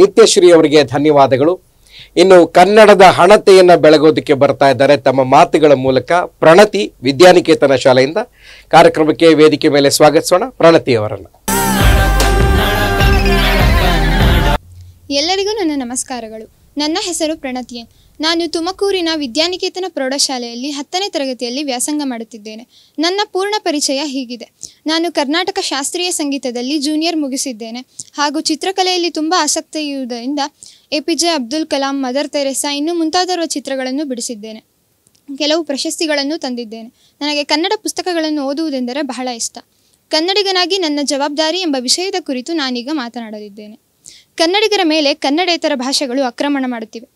ನಿತ್ಯಶ್ರೀ ಅವರಿಗೆ ಧನ್ಯವಾದಗಳು ಇನ್ನು ಕನ್ನಡದ ಹಣತೆಯನ್ನು ಬೆಳಗೋದಕ್ಕೆ ಬರ್ತಾ ಇದ್ದಾರೆ ತಮ್ಮ ಮಾತುಗಳ ಮೂಲಕ ಪ್ರಣತಿ ವಿದ್ಯಾನಿಕೇತನ ಶಾಲೆಯಿಂದ ಕಾರ್ಯಕ್ರಮಕ್ಕೆ ವೇದಿಕೆ ಮೇಲೆ ಸ್ವಾಗತಿಸೋಣ ಪ್ರಣತಿ ಅವರನ್ನು ಎಲ್ಲರಿಗೂ ನನ್ನ ನಮಸ್ಕಾರಗಳು ನನ್ನ ಹೆಸರು ಪ್ರಣತಿಯನ್ ನಾನು ತುಮಕೂರಿನ ವಿದ್ಯಾನಿಕೇತನ ಪ್ರೌಢಶಾಲೆಯಲ್ಲಿ ಹತ್ತನೇ ತರಗತಿಯಲ್ಲಿ ವ್ಯಾಸಂಗ ಮಾಡುತ್ತಿದ್ದೇನೆ ನನ್ನ ಪೂರ್ಣ ಪರಿಚಯ ಹೀಗಿದೆ ನಾನು ಕರ್ನಾಟಕ ಶಾಸ್ತ್ರೀಯ ಸಂಗೀತದಲ್ಲಿ ಜೂನಿಯರ್ ಮುಗಿಸಿದ್ದೇನೆ ಹಾಗೂ ಚಿತ್ರಕಲೆಯಲ್ಲಿ ತುಂಬ ಆಸಕ್ತಿ ಇರುವುದರಿಂದ A P J Abdul Kalam mother Teresa ಇನ್ನೂ ಮುಂತಾದರುವ ಚಿತ್ರಗಳನ್ನು ಬಿಡಿಸಿದ್ದೇನೆ ಕೆಲವು ಪ್ರಶಸ್ತಿಗಳನ್ನು ತಂದಿದ್ದೇನೆ ನನಗೆ ಕನ್ನಡ ಪುಸ್ತಕಗಳನ್ನು ಓದುವುದೆಂದರೆ ಬಹಳ ಇಷ್ಟ ಕನ್ನಡಿಗನಾಗಿ ನನ್ನ ಜವಾಬ್ದಾರಿ ಎಂಬ ವಿಷಯದ ಕುರಿತು ನಾನೀಗ ಮಾತನಾಡಲಿದ್ದೇನೆ ಕನ್ನಡಿಗರ ಮೇಲೆ ಕನ್ನಡೇತರ ಭಾಷೆಗಳು ಆಕ್ರಮಣ ಮಾಡುತ್ತಿವೆ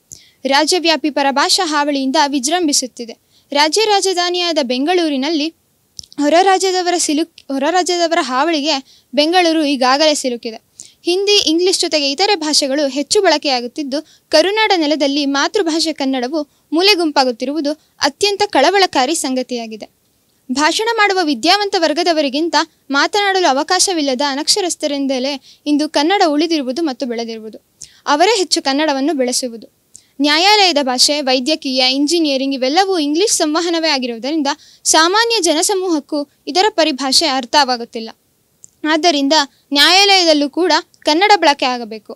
ರಾಜ್ಯವ್ಯಾಪಿ ಪರಭಾಷಾ ಹಾವಳಿಯಿಂದ ವಿಜೃಂಭಿಸುತ್ತಿದೆ ರಾಜ್ಯ ರಾಜಧಾನಿಯಾದ ಬೆಂಗಳೂರಿನಲ್ಲಿ ಹೊರ ರಾಜ್ಯದವರ ಸಿಲುಕ್ ಹೊರ ರಾಜ್ಯದವರ ಹಾವಳಿಗೆ ಬೆಂಗಳೂರು ಈಗಾಗಲೇ ಸಿಲುಕಿದೆ ಹಿಂದಿ ಇಂಗ್ಲಿಷ್ ಜೊತೆಗೆ ಇತರೆ ಭಾಷೆಗಳು ಹೆಚ್ಚು ಬಳಕೆಯಾಗುತ್ತಿದ್ದು ಕರುನಾಡ ನೆಲದಲ್ಲಿ ಮಾತೃಭಾಷೆ ಕನ್ನಡವು ಮೂಲೆಗುಂಪಾಗುತ್ತಿರುವುದು ಅತ್ಯಂತ ಕಳವಳಕಾರಿ ಸಂಗತಿಯಾಗಿದೆ ಭಾಷಣ ಮಾಡುವ ವಿದ್ಯಾವಂತ ವರ್ಗದವರಿಗಿಂತ ಮಾತನಾಡಲು ಅವಕಾಶವಿಲ್ಲದ ಅನಕ್ಷರಸ್ಥರಿಂದಲೇ ಇಂದು ಕನ್ನಡ ಉಳಿದಿರುವುದು ಮತ್ತು ಬೆಳೆದಿರುವುದು ಅವರೇ ಹೆಚ್ಚು ಕನ್ನಡವನ್ನು ಬೆಳೆಸುವುದು ನ್ಯಾಯಾಲಯದ ಭಾಷೆ ವೈದ್ಯಕೀಯ ಇಂಜಿನಿಯರಿಂಗ್ ಇವೆಲ್ಲವೂ ಇಂಗ್ಲಿಷ್ ಸಂವಹನವೇ ಆಗಿರುವುದರಿಂದ ಸಾಮಾನ್ಯ ಜನಸಮೂಹಕ್ಕೂ ಇದರ ಪರಿಭಾಷೆ ಅರ್ಥವಾಗುತ್ತಿಲ್ಲ ಆದ್ದರಿಂದ ನ್ಯಾಯಾಲಯದಲ್ಲೂ ಕೂಡ ಕನ್ನಡ ಬಳಕೆ ಆಗಬೇಕು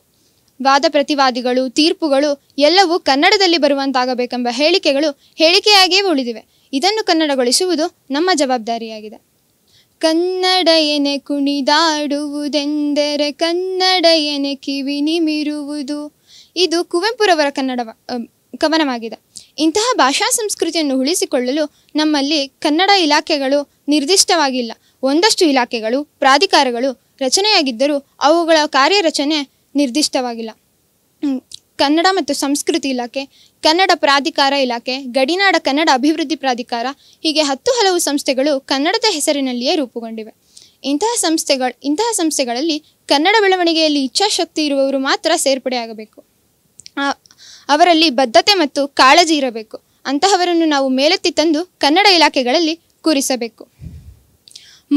ವಾದ ಪ್ರತಿವಾದಿಗಳು ತೀರ್ಪುಗಳು ಎಲ್ಲವೂ ಕನ್ನಡದಲ್ಲಿ ಬರುವಂತಾಗಬೇಕೆಂಬ ಹೇಳಿಕೆಗಳು ಹೇಳಿಕೆಯಾಗಿಯೇ ಉಳಿದಿವೆ ಇದನ್ನು ಕನ್ನಡಗೊಳಿಸುವುದು ನಮ್ಮ ಜವಾಬ್ದಾರಿಯಾಗಿದೆ ಕನ್ನಡ ಎನೆ ಕುಣಿದಾಡುವುದೆಂದರೆ ಕನ್ನಡ ಎನೆ ಕಿವಿ ನಿಮಿರುವುದು ಇದು ಕುವೆಂಪುರವರ ಕನ್ನಡ ಕವನವಾಗಿದೆ ಇಂತಹ ಭಾಷಾ ಸಂಸ್ಕೃತಿಯನ್ನು ಉಳಿಸಿಕೊಳ್ಳಲು ನಮ್ಮಲ್ಲಿ ಕನ್ನಡ ಇಲಾಖೆಗಳು ನಿರ್ದಿಷ್ಟವಾಗಿಲ್ಲ ಒಂದಷ್ಟು ಇಲಾಖೆಗಳು ಪ್ರಾಧಿಕಾರಗಳು ರಚನೆಯಾಗಿದ್ದರೂ ಅವುಗಳ ಕಾರ್ಯರಚನೆ ನಿರ್ದಿಷ್ಟವಾಗಿಲ್ಲ ಕನ್ನಡ ಮತ್ತು ಸಂಸ್ಕೃತಿ ಇಲಾಖೆ ಕನ್ನಡ ಪ್ರಾಧಿಕಾರ ಇಲಾಖೆ ಗಡಿನಾಡ ಕನ್ನಡ ಅಭಿವೃದ್ಧಿ ಪ್ರಾಧಿಕಾರ ಹೀಗೆ ಹತ್ತು ಹಲವು ಸಂಸ್ಥೆಗಳು ಕನ್ನಡದ ಹೆಸರಿನಲ್ಲಿಯೇ ರೂಪುಗೊಂಡಿವೆ ಇಂತಹ ಸಂಸ್ಥೆಗಳು ಇಂತಹ ಸಂಸ್ಥೆಗಳಲ್ಲಿ ಕನ್ನಡ ಬೆಳವಣಿಗೆಯಲ್ಲಿ ಇಚ್ಛಾಶಕ್ತಿ ಇರುವವರು ಮಾತ್ರ ಸೇರ್ಪಡೆಯಾಗಬೇಕು ಅವರಲ್ಲಿ ಬದ್ಧತೆ ಮತ್ತು ಕಾಳಜಿ ಇರಬೇಕು ಅಂತಹವರನ್ನು ನಾವು ಮೇಲೆತ್ತಿ ತಂದು ಕನ್ನಡ ಇಲಾಖೆಗಳಲ್ಲಿ ಕೂರಿಸಬೇಕು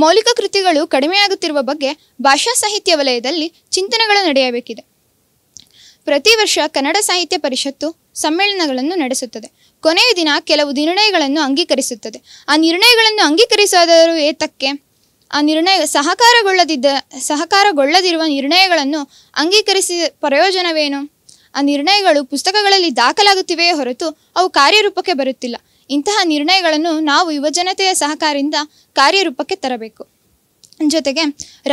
ಮೌಲಿಕ ಕೃತಿಗಳು ಕಡಿಮೆಯಾಗುತ್ತಿರುವ ಬಗ್ಗೆ ಭಾಷಾ ಸಾಹಿತ್ಯ ವಲಯದಲ್ಲಿ ಚಿಂತನೆಗಳು ನಡೆಯಬೇಕಿದೆ ಪ್ರತಿ ವರ್ಷ ಕನ್ನಡ ಸಾಹಿತ್ಯ ಪರಿಷತ್ತು ಸಮ್ಮೇಳನಗಳನ್ನು ನಡೆಸುತ್ತದೆ ಕೊನೆಯ ದಿನ ಕೆಲವು ನಿರ್ಣಯಗಳನ್ನು ಅಂಗೀಕರಿಸುತ್ತದೆ ಆ ನಿರ್ಣಯಗಳನ್ನು ಅಂಗೀಕರಿಸದವರು ಏತಕ್ಕೆ ಆ ನಿರ್ಣಯ ಸಹಕಾರಗೊಳ್ಳದಿದ್ದ ಸಹಕಾರಗೊಳ್ಳದಿರುವ ನಿರ್ಣಯಗಳನ್ನು ಅಂಗೀಕರಿಸಿದ ಪ್ರಯೋಜನವೇನು ಆ ನಿರ್ಣಯಗಳು ಪುಸ್ತಕಗಳಲ್ಲಿ ದಾಖಲಾಗುತ್ತಿವೆಯೇ ಹೊರತು ಅವು ಕಾರ್ಯರೂಪಕ್ಕೆ ಬರುತ್ತಿಲ್ಲ ಇಂತಹ ನಿರ್ಣಯಗಳನ್ನು ನಾವು ಯುವಜನತೆಯ ಸಹಕಾರದಿಂದ ಕಾರ್ಯರೂಪಕ್ಕೆ ತರಬೇಕು ಜೊತೆಗೆ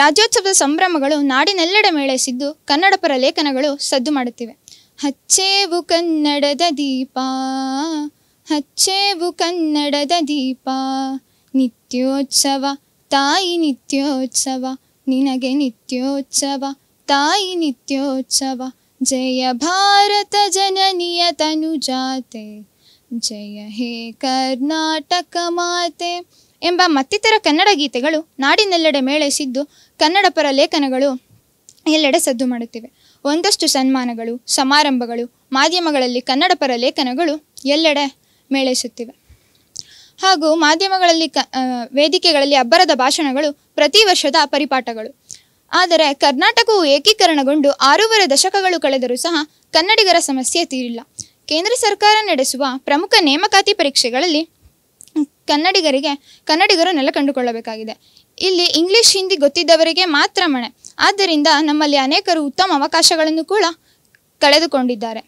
ರಾಜ್ಯೋತ್ಸವದ ಸಂಭ್ರಮಗಳು ನಾಡಿನೆಲ್ಲೆಡೆ ಮೇಳೈಸಿದ್ದು ಕನ್ನಡ ಪರ ಲೇಖನಗಳು ಸದ್ದು ಮಾಡುತ್ತಿವೆ ಹಚ್ಚೇವು ಕನ್ನಡದ ದೀಪ ಹಚ್ಚೇವು ಕನ್ನಡದ ದೀಪ ನಿತ್ಯೋತ್ಸವ ತಾಯಿ ನಿತ್ಯೋತ್ಸವ ನಿನಗೆ ನಿತ್ಯೋತ್ಸವ ತಾಯಿ ನಿತ್ಯೋತ್ಸವ ಜಯ ಭಾರತ ಜನನಿಯ ತನುಜಾತೆ ಜಯ ಹೇ ಕರ್ನಾಟಕ ಮಾತೆ ಎಂಬ ಮತ್ತಿತರ ಕನ್ನಡ ಗೀತೆಗಳು ನಾಡಿನೆಲ್ಲೆಡೆ ಮೇಳೈಸಿದ್ದು ಕನ್ನಡ ಪರ ಲೇಖನಗಳು ಎಲ್ಲೆಡೆ ಸದ್ದು ಮಾಡುತ್ತಿವೆ ಒಂದಷ್ಟು ಸನ್ಮಾನಗಳು ಸಮಾರಂಭಗಳು ಮಾಧ್ಯಮಗಳಲ್ಲಿ ಕನ್ನಡ ಪರ ಲೇಖನಗಳು ಎಲ್ಲೆಡೆ ಮೇಳೈಸುತ್ತಿವೆ ಹಾಗೂ ಮಾಧ್ಯಮಗಳಲ್ಲಿ ಕ ವೇದಿಕೆಗಳಲ್ಲಿ ಅಬ್ಬರದ ಭಾಷಣಗಳು ಪ್ರತಿ ವರ್ಷದ ಪರಿಪಾಠಗಳು ಆದರೆ ಕರ್ನಾಟಕವು ಏಕೀಕರಣಗೊಂಡು ಆರೂವರೆ ದಶಕಗಳು ಕಳೆದರೂ ಸಹ ಕನ್ನಡಿಗರ ಸಮಸ್ಯೆ ತೀರಿಲ್ಲ ಕೇಂದ್ರ ಸರ್ಕಾರ ನಡೆಸುವ ಪ್ರಮುಖ ನೇಮಕಾತಿ ಪರೀಕ್ಷೆಗಳಲ್ಲಿ ಕನ್ನಡಿಗರಿಗೆ ಕನ್ನಡಿಗರು ನೆಲೆ ಕಂಡುಕೊಳ್ಳಬೇಕಾಗಿದೆ ಇಲ್ಲಿ ಇಂಗ್ಲಿಷ್ ಹಿಂದಿ ಗೊತ್ತಿದ್ದವರಿಗೆ ಮಾತ್ರ ಮಣೆ ಆದ್ದರಿಂದ ನಮ್ಮಲ್ಲಿ ಅನೇಕರು ಉತ್ತಮ ಅವಕಾಶಗಳನ್ನು ಕೂಡ ಕಳೆದುಕೊಂಡಿದ್ದಾರೆ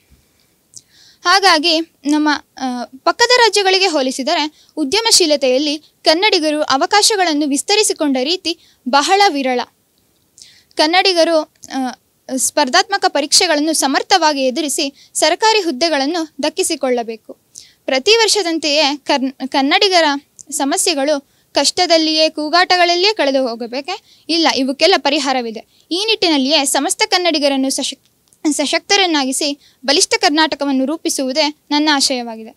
ಹಾಗಾಗಿ ನಮ್ಮ ಪಕ್ಕದ ರಾಜ್ಯಗಳಿಗೆ ಹೋಲಿಸಿದರೆ ಉದ್ಯಮಶೀಲತೆಯಲ್ಲಿ ಕನ್ನಡಿಗರು ಅವಕಾಶಗಳನ್ನು ವಿಸ್ತರಿಸಿಕೊಂಡ ರೀತಿ ಬಹಳ ವಿರಳ ಕನ್ನಡಿಗರು ಸ್ಪರ್ಧಾತ್ಮಕ ಪರೀಕ್ಷೆಗಳನ್ನು ಸಮರ್ಥವಾಗಿ ಎದುರಿಸಿ ಸರ್ಕಾರಿ ಹುದ್ದೆಗಳನ್ನು ದಕ್ಕಿಸಿಕೊಳ್ಳಬೇಕು ಪ್ರತಿ ವರ್ಷದಂತೆಯೇ ಕನ್ನಡಿಗರ ಸಮಸ್ಯೆಗಳು ಕಷ್ಟದಲ್ಲಿಯೇ ಕೂಗಾಟಗಳಲ್ಲಿಯೇ ಕಳೆದು ಹೋಗಬೇಕೆ ಇಲ್ಲ ಇವಕ್ಕೆಲ್ಲ ಪರಿಹಾರವಿದೆ ಈ ನಿಟ್ಟಿನಲ್ಲಿಯೇ ಸಮಸ್ತ ಕನ್ನಡಿಗರನ್ನು ಸಶಕ್ ಸಶಕ್ತರನ್ನಾಗಿಸಿ ಬಲಿಷ್ಠ ಕರ್ನಾಟಕವನ್ನು ರೂಪಿಸುವುದೇ ನನ್ನ ಆಶಯವಾಗಿದೆ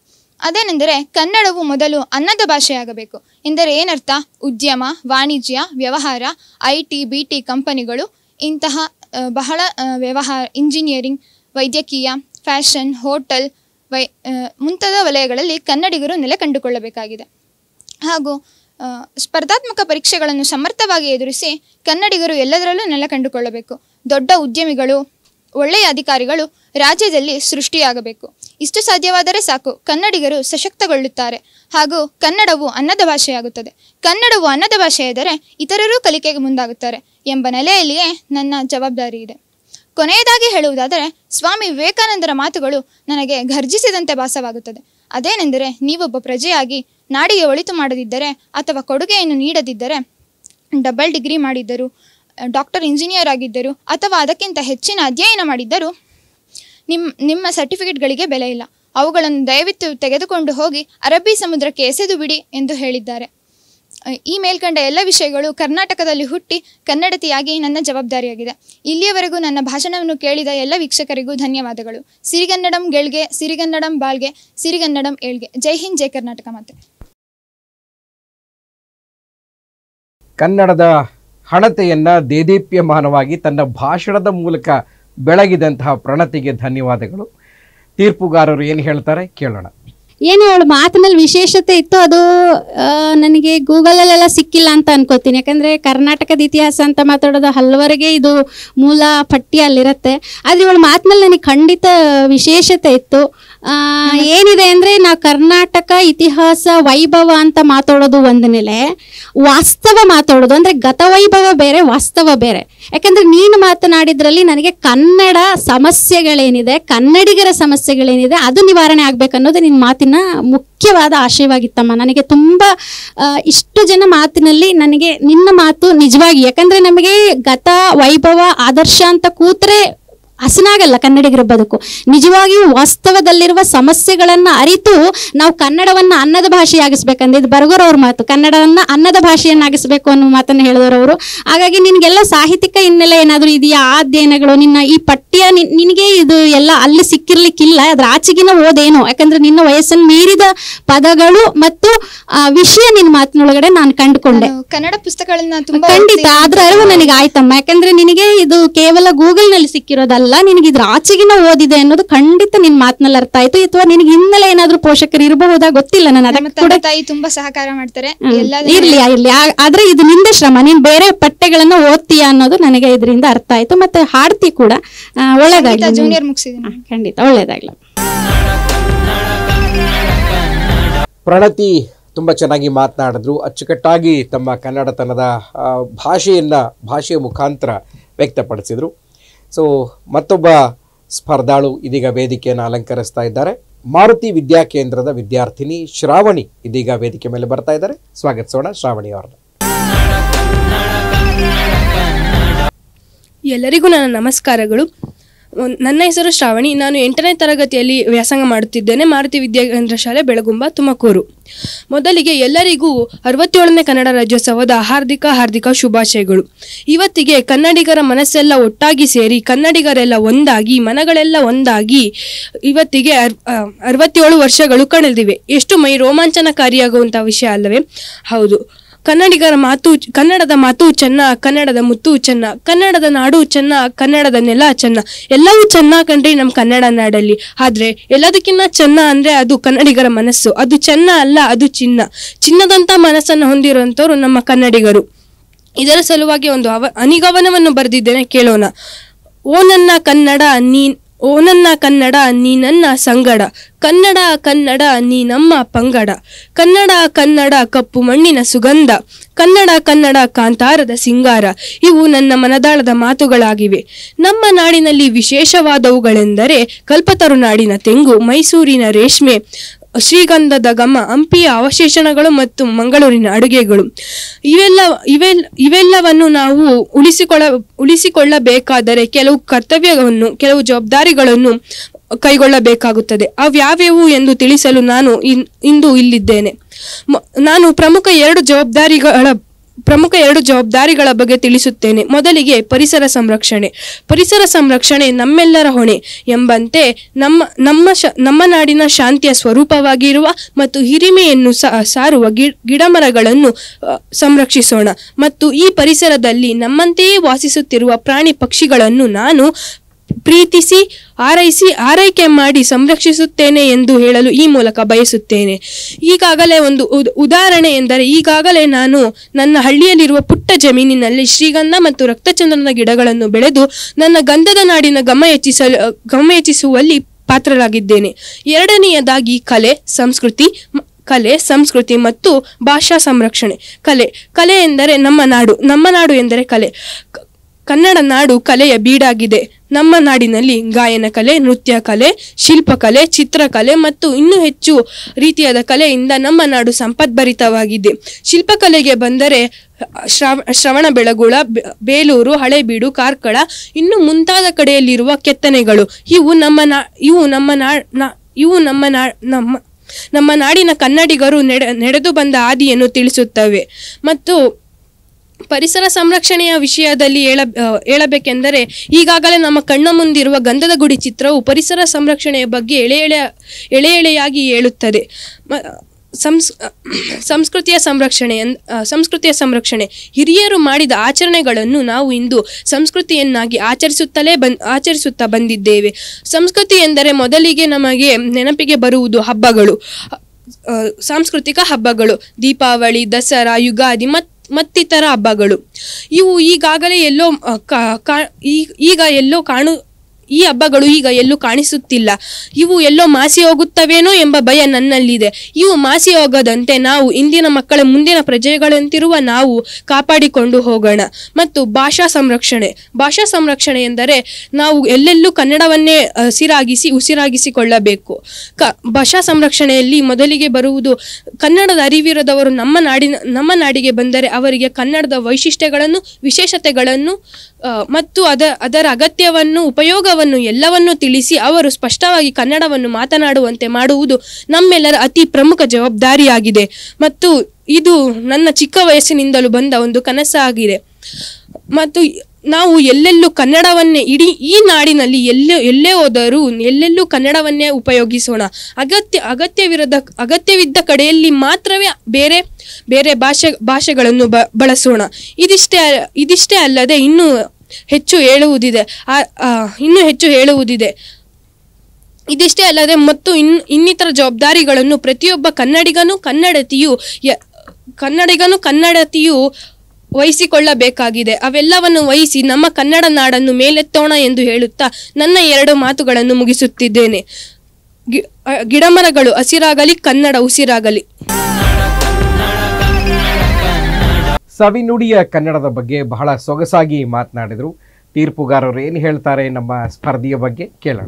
ಅದೇನೆಂದರೆ ಕನ್ನಡವು ಮೊದಲು ಅನ್ನದ ಭಾಷೆಯಾಗಬೇಕು ಎಂದರೆ ಏನರ್ಥ ಉದ್ಯಮ ವಾಣಿಜ್ಯ ವ್ಯವಹಾರ ಐ ಟಿ ಬಿ ಟಿ ಕಂಪನಿಗಳು ಇಂತಹ ಬಹಳ ವ್ಯವಹಾರ ಇಂಜಿನಿಯರಿಂಗ್ ವೈದ್ಯಕೀಯ ಫ್ಯಾಷನ್ ಹೋಟೆಲ್ ವೈ ಮುಂತಾದ ವಲಯಗಳಲ್ಲಿ ಕನ್ನಡಿಗರು ನೆಲೆ ಕಂಡುಕೊಳ್ಳಬೇಕಾಗಿದೆ ಹಾಗೂ ಸ್ಪರ್ಧಾತ್ಮಕ ಪರೀಕ್ಷೆಗಳನ್ನು ಸಮರ್ಥವಾಗಿ ಎದುರಿಸಿ ಕನ್ನಡಿಗರು ಎಲ್ಲದರಲ್ಲೂ ನೆಲೆ ಕಂಡುಕೊಳ್ಳಬೇಕು ದೊಡ್ಡ ಉದ್ಯಮಿಗಳು ಒಳ್ಳೆಯ ಅಧಿಕಾರಿಗಳು ರಾಜ್ಯದಲ್ಲಿ ಸೃಷ್ಟಿಯಾಗಬೇಕು ಇಷ್ಟು ಸಾಧ್ಯವಾದರೆ ಸಾಕು ಕನ್ನಡಿಗರು ಸಶಕ್ತಗೊಳ್ಳುತ್ತಾರೆ ಹಾಗೂ ಕನ್ನಡವು ಅನ್ನದ ಭಾಷೆಯಾಗುತ್ತದೆ ಕನ್ನಡವು ಅನ್ನದ ಭಾಷೆಯಾದರೆ ಇತರರೂ ಕಲಿಕೆಗೆ ಮುಂದಾಗುತ್ತಾರೆ ಎಂಬ ನೆಲೆಯಲ್ಲಿಯೇ ನನ್ನ ಜವಾಬ್ದಾರಿ ಇದೆ ಕೊನೆಯದಾಗಿ ಹೇಳುವುದಾದರೆ ಸ್ವಾಮಿ ವಿವೇಕಾನಂದರ ಮಾತುಗಳು ನನಗೆ ಘರ್ಜಿಸಿದಂತೆ ಭಾಸವಾಗುತ್ತದೆ ಅದೇನೆಂದರೆ ನೀವೊಬ್ಬ ಪ್ರಜೆಯಾಗಿ ನಾಡಿಗೆ ಒಳಿತು ಮಾಡದಿದ್ದರೆ ಅಥವಾ ಕೊಡುಗೆಯನ್ನು ನೀಡದಿದ್ದರೆ ಡಬಲ್ ಡಿಗ್ರಿ ಮಾಡಿದ್ದರು ಡಾಕ್ಟರ್ ಇಂಜಿನಿಯರ್ ಆಗಿದ್ದರು ಅಥವಾ ಅದಕ್ಕಿಂತ ಹೆಚ್ಚಿನ ಅಧ್ಯಯನ ಮಾಡಿದ್ದರೂ ನಿಮ್ಮ ನಿಮ್ಮ ಸರ್ಟಿಫಿಕೇಟ್ಗಳಿಗೆ ಬೆಲೆ ಇಲ್ಲ ಅವುಗಳನ್ನು ದಯವಿಟ್ಟು ತೆಗೆದುಕೊಂಡು ಹೋಗಿ ಅರಬ್ಬಿ ಸಮುದ್ರಕ್ಕೆ ಎಸೆದು ಬಿಡಿ ಎಂದು ಹೇಳಿದ್ದಾರೆ ಈ ಮೇಲ್ಕಂಡ ಎಲ್ಲ ವಿಷಯಗಳು ಕರ್ನಾಟಕದಲ್ಲಿ ಹುಟ್ಟಿ ಕನ್ನಡತಿಯಾಗಿ ನನ್ನ ಜವಾಬ್ದಾರಿಯಾಗಿದೆ ಇಲ್ಲಿಯವರೆಗೂ ನನ್ನ ಭಾಷಣವನ್ನು ಕೇಳಿದ ಎಲ್ಲ ವೀಕ್ಷಕರಿಗೂ ಧನ್ಯವಾದಗಳು ಸಿರಿಗನ್ನಡಂ ಗೆಳ್ಗೆ ಸಿರಿಗನ್ನಡಂ ಬಾಳ್ಗೆ ಸಿರಿಗನ್ನಡಂ ಏಳ್ಗೆ ಜೈ ಹಿಂದ್ ಜೈ ಕರ್ನಾಟಕ ಮಾತೆ ಕನ್ನಡದ ಹಣತೆಯನ್ನ ದೇದೀಪ್ಯಮಾನವಾಗಿ ತನ್ನ ಭಾಷಣದ ಮೂಲಕ ಬೆಳಗಿದಂತಹ ಪ್ರಣತಿಗೆ ಧನ್ಯವಾದಗಳು ತೀರ್ಪುಗಾರರು ಏನು ಹೇಳ್ತಾರೆ ಕೇಳೋಣ ಏನು ಅವಳು ಮಾತಿನಲ್ಲಿ ವಿಶೇಷತೆ ಇತ್ತು ಅದು ನನಗೆ ಗೂಗಲಲ್ಲೆಲ್ಲ ಸಿಕ್ಕಿಲ್ಲ ಅಂತ ಅನ್ಕೋತೀನಿ ಯಾಕಂದರೆ ಕರ್ನಾಟಕದ ಇತಿಹಾಸ ಅಂತ ಮಾತಾಡೋದು ಹಲವರೆಗೆ ಇದು ಮೂಲ ಪಟ್ಟಿಯಲ್ಲಿರುತ್ತೆ ಅಲ್ಲಿರುತ್ತೆ ಆದರೆ ಇವಳ ಮಾತಿನಲ್ಲಿ ನನಗೆ ಖಂಡಿತ ವಿಶೇಷತೆ ಇತ್ತು ಏನಿದೆ ಅಂದ್ರೆ ನಾವು ಕರ್ನಾಟಕ ಇತಿಹಾಸ ವೈಭವ ಅಂತ ಮಾತಾಡೋದು ಒಂದು ನೆಲೆ ವಾಸ್ತವ ಮಾತಾಡೋದು ಅಂದ್ರೆ ವೈಭವ ಬೇರೆ ವಾಸ್ತವ ಬೇರೆ ಯಾಕಂದ್ರೆ ನೀನು ಮಾತನಾಡಿದ್ರಲ್ಲಿ ನನಗೆ ಕನ್ನಡ ಸಮಸ್ಯೆಗಳೇನಿದೆ ಕನ್ನಡಿಗರ ಸಮಸ್ಯೆಗಳೇನಿದೆ ಅದು ನಿವಾರಣೆ ಅನ್ನೋದು ನಿನ್ನ ಮಾತಿನ ಮುಖ್ಯವಾದ ಆಶಯವಾಗಿತ್ತಮ್ಮ ನನಗೆ ತುಂಬಾ ಇಷ್ಟು ಜನ ಮಾತಿನಲ್ಲಿ ನನಗೆ ನಿನ್ನ ಮಾತು ನಿಜವಾಗಿ ಯಾಕಂದ್ರೆ ನಮಗೆ ಗತ ವೈಭವ ಆದರ್ಶ ಅಂತ ಕೂತ್ರೆ ಹಸನಾಗಲ್ಲ ಕನ್ನಡಿಗರ ಬದುಕು ನಿಜವಾಗಿಯೂ ವಾಸ್ತವದಲ್ಲಿರುವ ಸಮಸ್ಯೆಗಳನ್ನು ಅರಿತು ನಾವು ಕನ್ನಡವನ್ನ ಅನ್ನದ ಭಾಷೆಯಾಗಿಸ್ಬೇಕಂದ್ರೆ ಇದು ಬರಗೂರವ್ರ ಮಾತು ಕನ್ನಡವನ್ನ ಅನ್ನದ ಭಾಷೆಯನ್ನಾಗಿಸ್ಬೇಕು ಅನ್ನೋ ಮಾತನ್ನ ಹೇಳಿದವರು ಅವರು ಹಾಗಾಗಿ ನಿನಗೆಲ್ಲ ಸಾಹಿತ್ಯಿಕ ಹಿನ್ನೆಲೆ ಏನಾದರೂ ಇದೆಯಾ ಅಧ್ಯಯನಗಳು ನಿನ್ನ ಈ ಪಠ್ಯ ನಿನಗೆ ಇದು ಎಲ್ಲ ಅಲ್ಲಿ ಸಿಕ್ಕಿರ್ಲಿಕ್ಕಿಲ್ಲ ಅದ್ರ ಆಚೆಗಿನ ಓದೇನು ಯಾಕಂದ್ರೆ ನಿನ್ನ ವಯಸ್ಸನ್ನು ಮೀರಿದ ಪದಗಳು ಮತ್ತು ವಿಷಯ ನಿನ್ನ ಮಾತಿನೊಳಗಡೆ ನಾನು ಕಂಡುಕೊಂಡೆ ಕನ್ನಡ ಪುಸ್ತಕಗಳನ್ನ ಖಂಡಿತ ಅದ್ರ ಅರಿವು ನನಗೆ ಆಯ್ತಮ್ಮ ಯಾಕಂದ್ರೆ ನಿನಗೆ ಇದು ಕೇವಲ ಗೂಗಲ್ ನಲ್ಲಿ ಸಿಕ್ಕಿರೋದಲ್ಲ ಅಲ್ಲ ನಿನಗೆ ಇದ್ರ ಆಚೆಗಿನ ಓದಿದೆ ಅನ್ನೋದು ಖಂಡಿತ ನಿನ್ ಮಾತ್ನಲ್ಲಿ ಅರ್ಥ ಆಯ್ತು ಅಥವಾ ನಿನಗೆ ಹಿನ್ನೆಲೆ ಏನಾದ್ರೂ ಪೋಷಕರು ಇರಬಹುದಾ ಗೊತ್ತಿಲ್ಲ ನಾನು ತಾಯಿ ತುಂಬಾ ಸಹಕಾರ ಮಾಡ್ತಾರೆ ಇರ್ಲಿ ಇರ್ಲಿ ಆದ್ರೆ ಇದು ನಿಂದೆ ಶ್ರಮ ನೀನ್ ಬೇರೆ ಪಠ್ಯಗಳನ್ನ ಓದ್ತೀಯಾ ಅನ್ನೋದು ನನಗೆ ಇದರಿಂದ ಅರ್ಥ ಆಯ್ತು ಮತ್ತೆ ಹಾಡ್ತಿ ಕೂಡ ಒಳ್ಳೇದಾಗ್ಲಿ ಜೂನಿಯರ್ ಮುಗಿಸಿದೀನಿ ಖಂಡಿತ ಒಳ್ಳೇದಾಗ್ಲಿ ಪ್ರಣತಿ ತುಂಬ ಚೆನ್ನಾಗಿ ಮಾತನಾಡಿದ್ರು ಅಚ್ಚುಕಟ್ಟಾಗಿ ತಮ್ಮ ಕನ್ನಡತನದ ಭಾಷೆಯನ್ನು ಭಾಷೆಯ ಮುಖಾಂತರ ವ್ಯಕ್ತಪಡಿಸಿದರು ಸೊ ಮತ್ತೊಬ್ಬ ಸ್ಪರ್ಧಾಳು ಇದೀಗ ವೇದಿಕೆಯನ್ನು ಅಲಂಕರಿಸ್ತಾ ಇದ್ದಾರೆ ಮಾರುತಿ ವಿದ್ಯಾ ಕೇಂದ್ರದ ವಿದ್ಯಾರ್ಥಿನಿ ಶ್ರಾವಣಿ ಇದೀಗ ವೇದಿಕೆ ಮೇಲೆ ಬರ್ತಾ ಇದ್ದಾರೆ ಸ್ವಾಗತಿಸೋಣ ಶ್ರಾವಣಿ ಅವ್ರನ್ನ ಎಲ್ಲರಿಗೂ ನನ್ನ ನಮಸ್ಕಾರಗಳು ನನ್ನ ಹೆಸರು ಶ್ರಾವಣಿ ನಾನು ಎಂಟನೇ ತರಗತಿಯಲ್ಲಿ ವ್ಯಾಸಂಗ ಮಾಡುತ್ತಿದ್ದೇನೆ ಮಾರುತಿ ವಿದ್ಯಾಕೇಂದ್ರ ಶಾಲೆ ಬೆಳಗುಂಬ ತುಮಕೂರು ಮೊದಲಿಗೆ ಎಲ್ಲರಿಗೂ ಅರವತ್ತೇಳನೇ ಕನ್ನಡ ರಾಜ್ಯೋತ್ಸವದ ಹಾರ್ದಿಕ ಹಾರ್ದಿಕ ಶುಭಾಶಯಗಳು ಇವತ್ತಿಗೆ ಕನ್ನಡಿಗರ ಮನಸ್ಸೆಲ್ಲ ಒಟ್ಟಾಗಿ ಸೇರಿ ಕನ್ನಡಿಗರೆಲ್ಲ ಒಂದಾಗಿ ಮನಗಳೆಲ್ಲ ಒಂದಾಗಿ ಇವತ್ತಿಗೆ ಅರ್ ಅರವತ್ತೇಳು ವರ್ಷಗಳು ಕಳೆದಿವೆ ಎಷ್ಟು ಮೈ ರೋಮಾಂಚನಕಾರಿಯಾಗುವಂಥ ವಿಷಯ ಅಲ್ಲವೇ ಹೌದು ಕನ್ನಡಿಗರ ಮಾತು ಕನ್ನಡದ ಮಾತು ಚೆನ್ನ ಕನ್ನಡದ ಮುತ್ತು ಚೆನ್ನ ಕನ್ನಡದ ನಾಡು ಚೆನ್ನ ಕನ್ನಡದ ನೆಲ ಚೆನ್ನ ಎಲ್ಲವೂ ಚೆನ್ನ ಕಂಡ್ರಿ ನಮ್ಮ ಕನ್ನಡ ನಾಡಲ್ಲಿ ಆದ್ರೆ ಎಲ್ಲದಕ್ಕಿಂತ ಚೆನ್ನ ಅಂದ್ರೆ ಅದು ಕನ್ನಡಿಗರ ಮನಸ್ಸು ಅದು ಚೆನ್ನ ಅಲ್ಲ ಅದು ಚಿನ್ನ ಚಿನ್ನದಂತ ಮನಸ್ಸನ್ನು ಹೊಂದಿರುವಂಥವ್ರು ನಮ್ಮ ಕನ್ನಡಿಗರು ಇದರ ಸಲುವಾಗಿ ಒಂದು ಅವ ಅನಿಗವನವನ್ನು ಬರೆದಿದ್ದೇನೆ ಕೇಳೋಣ ಓ ನನ್ನ ಕನ್ನಡ ನೀನ್ ಓ ನನ್ನ ಕನ್ನಡ ನೀ ನನ್ನ ಸಂಗಡ ಕನ್ನಡ ಕನ್ನಡ ನೀ ನಮ್ಮ ಪಂಗಡ ಕನ್ನಡ ಕನ್ನಡ ಕಪ್ಪು ಮಣ್ಣಿನ ಸುಗಂಧ ಕನ್ನಡ ಕನ್ನಡ ಕಾಂತಾರದ ಸಿಂಗಾರ ಇವು ನನ್ನ ಮನದಾಳದ ಮಾತುಗಳಾಗಿವೆ ನಮ್ಮ ನಾಡಿನಲ್ಲಿ ವಿಶೇಷವಾದವುಗಳೆಂದರೆ ಕಲ್ಪತರು ನಾಡಿನ ತೆಂಗು ಮೈಸೂರಿನ ರೇಷ್ಮೆ ಶ್ರೀಗಂಧದ ಗಮ ಹಂಪಿಯ ಅವಶೇಷಣಗಳು ಮತ್ತು ಮಂಗಳೂರಿನ ಅಡುಗೆಗಳು ಇವೆಲ್ಲ ಇವೆಲ್ಲ ಇವೆಲ್ಲವನ್ನು ನಾವು ಉಳಿಸಿಕೊಳ್ಳ ಉಳಿಸಿಕೊಳ್ಳಬೇಕಾದರೆ ಕೆಲವು ಕರ್ತವ್ಯವನ್ನು ಕೆಲವು ಜವಾಬ್ದಾರಿಗಳನ್ನು ಕೈಗೊಳ್ಳಬೇಕಾಗುತ್ತದೆ ಅವ್ಯಾವ್ಯಾವು ಎಂದು ತಿಳಿಸಲು ನಾನು ಇಂದು ಇಲ್ಲಿದ್ದೇನೆ ನಾನು ಪ್ರಮುಖ ಎರಡು ಜವಾಬ್ದಾರಿಗಳ ಪ್ರಮುಖ ಎರಡು ಜವಾಬ್ದಾರಿಗಳ ಬಗ್ಗೆ ತಿಳಿಸುತ್ತೇನೆ ಮೊದಲಿಗೆ ಪರಿಸರ ಸಂರಕ್ಷಣೆ ಪರಿಸರ ಸಂರಕ್ಷಣೆ ನಮ್ಮೆಲ್ಲರ ಹೊಣೆ ಎಂಬಂತೆ ನಮ್ಮ ನಮ್ಮ ಶ ನಮ್ಮ ನಾಡಿನ ಶಾಂತಿಯ ಸ್ವರೂಪವಾಗಿರುವ ಮತ್ತು ಹಿರಿಮೆಯನ್ನು ಸಾರುವ ಗಿಡ ಮರಗಳನ್ನು ಸಂರಕ್ಷಿಸೋಣ ಮತ್ತು ಈ ಪರಿಸರದಲ್ಲಿ ನಮ್ಮಂತೆಯೇ ವಾಸಿಸುತ್ತಿರುವ ಪ್ರಾಣಿ ಪಕ್ಷಿಗಳನ್ನು ನಾನು ಪ್ರೀತಿಸಿ ಆರೈಸಿ ಆರೈಕೆ ಮಾಡಿ ಸಂರಕ್ಷಿಸುತ್ತೇನೆ ಎಂದು ಹೇಳಲು ಈ ಮೂಲಕ ಬಯಸುತ್ತೇನೆ ಈಗಾಗಲೇ ಒಂದು ಉದಾಹರಣೆ ಎಂದರೆ ಈಗಾಗಲೇ ನಾನು ನನ್ನ ಹಳ್ಳಿಯಲ್ಲಿರುವ ಪುಟ್ಟ ಜಮೀನಿನಲ್ಲಿ ಶ್ರೀಗಂಧ ಮತ್ತು ರಕ್ತಚಂದ್ರನ ಗಿಡಗಳನ್ನು ಬೆಳೆದು ನನ್ನ ಗಂಧದ ನಾಡಿನ ಗಮ ಹೆಚ್ಚಿಸಲು ಗಮ ಹೆಚ್ಚಿಸುವಲ್ಲಿ ಪಾತ್ರರಾಗಿದ್ದೇನೆ ಎರಡನೆಯದಾಗಿ ಕಲೆ ಸಂಸ್ಕೃತಿ ಕಲೆ ಸಂಸ್ಕೃತಿ ಮತ್ತು ಭಾಷಾ ಸಂರಕ್ಷಣೆ ಕಲೆ ಕಲೆ ಎಂದರೆ ನಮ್ಮ ನಾಡು ನಮ್ಮ ನಾಡು ಎಂದರೆ ಕಲೆ ಕನ್ನಡ ನಾಡು ಕಲೆಯ ಬೀಡಾಗಿದೆ ನಮ್ಮ ನಾಡಿನಲ್ಲಿ ಗಾಯನ ಕಲೆ ನೃತ್ಯ ಕಲೆ ಶಿಲ್ಪಕಲೆ ಚಿತ್ರಕಲೆ ಮತ್ತು ಇನ್ನೂ ಹೆಚ್ಚು ರೀತಿಯಾದ ಕಲೆಯಿಂದ ನಮ್ಮ ನಾಡು ಸಂಪದ್ಭರಿತವಾಗಿದೆ ಶಿಲ್ಪಕಲೆಗೆ ಬಂದರೆ ಶ್ರವ ಶ್ರವಣ ಬೆಳಗುಳ ಬೇಲೂರು ಹಳೇಬೀಡು ಕಾರ್ಕಳ ಇನ್ನು ಮುಂತಾದ ಕಡೆಯಲ್ಲಿರುವ ಕೆತ್ತನೆಗಳು ಇವು ನಮ್ಮ ನಾ ಇವು ನಮ್ಮ ನಾ ಇವು ನಮ್ಮ ನಾ ನಮ್ಮ ನಮ್ಮ ನಾಡಿನ ಕನ್ನಡಿಗರು ನೆಡೆ ನಡೆದು ಬಂದ ಹಾದಿಯನ್ನು ತಿಳಿಸುತ್ತವೆ ಮತ್ತು ಪರಿಸರ ಸಂರಕ್ಷಣೆಯ ವಿಷಯದಲ್ಲಿ ಹೇಳ ಹೇಳಬೇಕೆಂದರೆ ಈಗಾಗಲೇ ನಮ್ಮ ಕಣ್ಣ ಮುಂದಿರುವ ಗಂಧದ ಗುಡಿ ಚಿತ್ರವು ಪರಿಸರ ಸಂರಕ್ಷಣೆಯ ಬಗ್ಗೆ ಎಳೆ ಎಳೆ ಎಳೆ ಎಳೆಯಾಗಿ ಹೇಳುತ್ತದೆ ಸಂಸ್ ಸಂಸ್ಕೃತಿಯ ಸಂರಕ್ಷಣೆ ಸಂಸ್ಕೃತಿಯ ಸಂರಕ್ಷಣೆ ಹಿರಿಯರು ಮಾಡಿದ ಆಚರಣೆಗಳನ್ನು ನಾವು ಇಂದು ಸಂಸ್ಕೃತಿಯನ್ನಾಗಿ ಆಚರಿಸುತ್ತಲೇ ಬನ್ ಆಚರಿಸುತ್ತಾ ಬಂದಿದ್ದೇವೆ ಸಂಸ್ಕೃತಿ ಎಂದರೆ ಮೊದಲಿಗೆ ನಮಗೆ ನೆನಪಿಗೆ ಬರುವುದು ಹಬ್ಬಗಳು ಸಾಂಸ್ಕೃತಿಕ ಹಬ್ಬಗಳು ದೀಪಾವಳಿ ದಸರಾ ಯುಗಾದಿ ಮತ್ತು ಮತ್ತಿತರ ಹಬ್ಬಗಳು ಇವು ಈಗಾಗಲೇ ಎಲ್ಲೋ ಈಗ ಎಲ್ಲೋ ಕಾಣು ಈ ಹಬ್ಬಗಳು ಈಗ ಎಲ್ಲೂ ಕಾಣಿಸುತ್ತಿಲ್ಲ ಇವು ಎಲ್ಲೋ ಮಾಸಿ ಹೋಗುತ್ತವೇನೋ ಎಂಬ ಭಯ ನನ್ನಲ್ಲಿದೆ ಇವು ಮಾಸಿ ಹೋಗದಂತೆ ನಾವು ಇಂದಿನ ಮಕ್ಕಳ ಮುಂದಿನ ಪ್ರಜೆಗಳಂತಿರುವ ನಾವು ಕಾಪಾಡಿಕೊಂಡು ಹೋಗೋಣ ಮತ್ತು ಭಾಷಾ ಸಂರಕ್ಷಣೆ ಭಾಷಾ ಸಂರಕ್ಷಣೆ ಎಂದರೆ ನಾವು ಎಲ್ಲೆಲ್ಲೂ ಕನ್ನಡವನ್ನೇ ಹಸಿರಾಗಿಸಿ ಉಸಿರಾಗಿಸಿಕೊಳ್ಳಬೇಕು ಕ ಭಾಷಾ ಸಂರಕ್ಷಣೆಯಲ್ಲಿ ಮೊದಲಿಗೆ ಬರುವುದು ಕನ್ನಡದ ಅರಿವಿರದವರು ನಮ್ಮ ನಾಡಿನ ನಮ್ಮ ನಾಡಿಗೆ ಬಂದರೆ ಅವರಿಗೆ ಕನ್ನಡದ ವೈಶಿಷ್ಟ್ಯಗಳನ್ನು ವಿಶೇಷತೆಗಳನ್ನು ಮತ್ತು ಅದ ಅದರ ಅಗತ್ಯವನ್ನು ಉಪಯೋಗ ಎಲ್ಲವನ್ನೂ ತಿಳಿಸಿ ಅವರು ಸ್ಪಷ್ಟವಾಗಿ ಕನ್ನಡವನ್ನು ಮಾತನಾಡುವಂತೆ ಮಾಡುವುದು ನಮ್ಮೆಲ್ಲರ ಅತಿ ಪ್ರಮುಖ ಜವಾಬ್ದಾರಿಯಾಗಿದೆ ಮತ್ತು ಇದು ನನ್ನ ಚಿಕ್ಕ ವಯಸ್ಸಿನಿಂದಲೂ ಬಂದ ಒಂದು ಕನಸಾಗಿದೆ ಮತ್ತು ನಾವು ಎಲ್ಲೆಲ್ಲೂ ಕನ್ನಡವನ್ನೇ ಇಡೀ ಈ ನಾಡಿನಲ್ಲಿ ಎಲ್ಲೇ ಎಲ್ಲೇ ಹೋದರೂ ಎಲ್ಲೆಲ್ಲೂ ಕನ್ನಡವನ್ನೇ ಉಪಯೋಗಿಸೋಣ ಅಗತ್ಯ ಅಗತ್ಯವಿರದ ಅಗತ್ಯವಿದ್ದ ಕಡೆಯಲ್ಲಿ ಮಾತ್ರವೇ ಬೇರೆ ಬೇರೆ ಭಾಷೆ ಭಾಷೆಗಳನ್ನು ಬಳಸೋಣ ಇದಿಷ್ಟೇ ಇದಿಷ್ಟೇ ಅಲ್ಲದೆ ಇನ್ನೂ ಹೆಚ್ಚು ಹೇಳುವುದಿದೆ ಇನ್ನೂ ಹೆಚ್ಚು ಹೇಳುವುದಿದೆ ಇದಿಷ್ಟೇ ಅಲ್ಲದೆ ಮತ್ತು ಇನ್ ಇನ್ನಿತರ ಜವಾಬ್ದಾರಿಗಳನ್ನು ಪ್ರತಿಯೊಬ್ಬ ಕನ್ನಡಿಗನು ಕನ್ನಡತಿಯು ಕನ್ನಡಿಗನು ಕನ್ನಡತಿಯೂ ಕನ್ನಡತಿಯು ವಹಿಸಿಕೊಳ್ಳಬೇಕಾಗಿದೆ ಅವೆಲ್ಲವನ್ನು ವಹಿಸಿ ನಮ್ಮ ಕನ್ನಡ ನಾಡನ್ನು ಮೇಲೆತ್ತೋಣ ಎಂದು ಹೇಳುತ್ತಾ ನನ್ನ ಎರಡು ಮಾತುಗಳನ್ನು ಮುಗಿಸುತ್ತಿದ್ದೇನೆ ಗಿಡಮರಗಳು ಹಸಿರಾಗಲಿ ಕನ್ನಡ ಉಸಿರಾಗಲಿ ಸವಿನುಡಿಯ ಕನ್ನಡದ ಬಗ್ಗೆ ಬಹಳ ಸೊಗಸಾಗಿ ಮಾತನಾಡಿದರು ತೀರ್ಪುಗಾರರು ಏನು ಹೇಳ್ತಾರೆ ನಮ್ಮ ಸ್ಪರ್ಧೆಯ ಬಗ್ಗೆ ಕೇಳೋಣ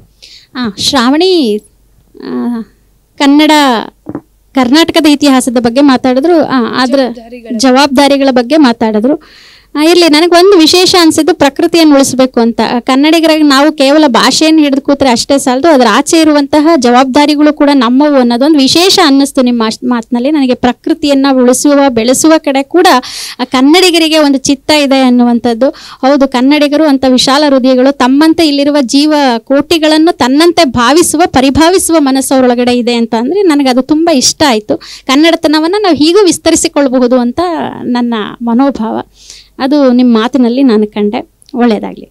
ಶ್ರಾವಣಿ ಕನ್ನಡ ಕರ್ನಾಟಕದ ಇತಿಹಾಸದ ಬಗ್ಗೆ ಮಾತಾಡಿದ್ರು ಆದ್ರೆ ಜವಾಬ್ದಾರಿಗಳ ಬಗ್ಗೆ ಮಾತಾಡಿದ್ರು ಇರಲಿ ನನಗೆ ಒಂದು ವಿಶೇಷ ಅನಿಸಿದ್ದು ಪ್ರಕೃತಿಯನ್ನು ಉಳಿಸಬೇಕು ಅಂತ ಕನ್ನಡಿಗರಾಗಿ ನಾವು ಕೇವಲ ಭಾಷೆಯನ್ನು ಹಿಡಿದು ಕೂತ್ರೆ ಅಷ್ಟೇ ಸಾಲದು ಅದರ ಆಚೆ ಇರುವಂತಹ ಜವಾಬ್ದಾರಿಗಳು ಕೂಡ ನಮ್ಮವು ಅನ್ನೋದೊಂದು ವಿಶೇಷ ಅನ್ನಿಸ್ತು ನಿಮ್ಮ ಮಾತಿನಲ್ಲಿ ನನಗೆ ಪ್ರಕೃತಿಯನ್ನು ಉಳಿಸುವ ಬೆಳೆಸುವ ಕಡೆ ಕೂಡ ಕನ್ನಡಿಗರಿಗೆ ಒಂದು ಚಿತ್ತ ಇದೆ ಅನ್ನುವಂಥದ್ದು ಹೌದು ಕನ್ನಡಿಗರು ಅಂತ ವಿಶಾಲ ಹೃದಯಗಳು ತಮ್ಮಂತೆ ಇಲ್ಲಿರುವ ಜೀವ ಕೋಟಿಗಳನ್ನು ತನ್ನಂತೆ ಭಾವಿಸುವ ಪರಿಭಾವಿಸುವ ಮನಸ್ಸವರೊಳಗಡೆ ಇದೆ ಅಂತ ಅಂದರೆ ನನಗೆ ಅದು ತುಂಬ ಇಷ್ಟ ಆಯಿತು ಕನ್ನಡತನವನ್ನು ನಾವು ಹೀಗೂ ವಿಸ್ತರಿಸಿಕೊಳ್ಳಬಹುದು ಅಂತ ನನ್ನ ಮನೋಭಾವ ಅದು ನಿಮ್ಮ ಮಾತಿನಲ್ಲಿ ನಾನು ಕಂಡೆ ಒಳ್ಳೆಯದಾಗಲಿ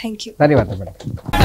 ಥ್ಯಾಂಕ್ ಯು ಧನ್ಯವಾದ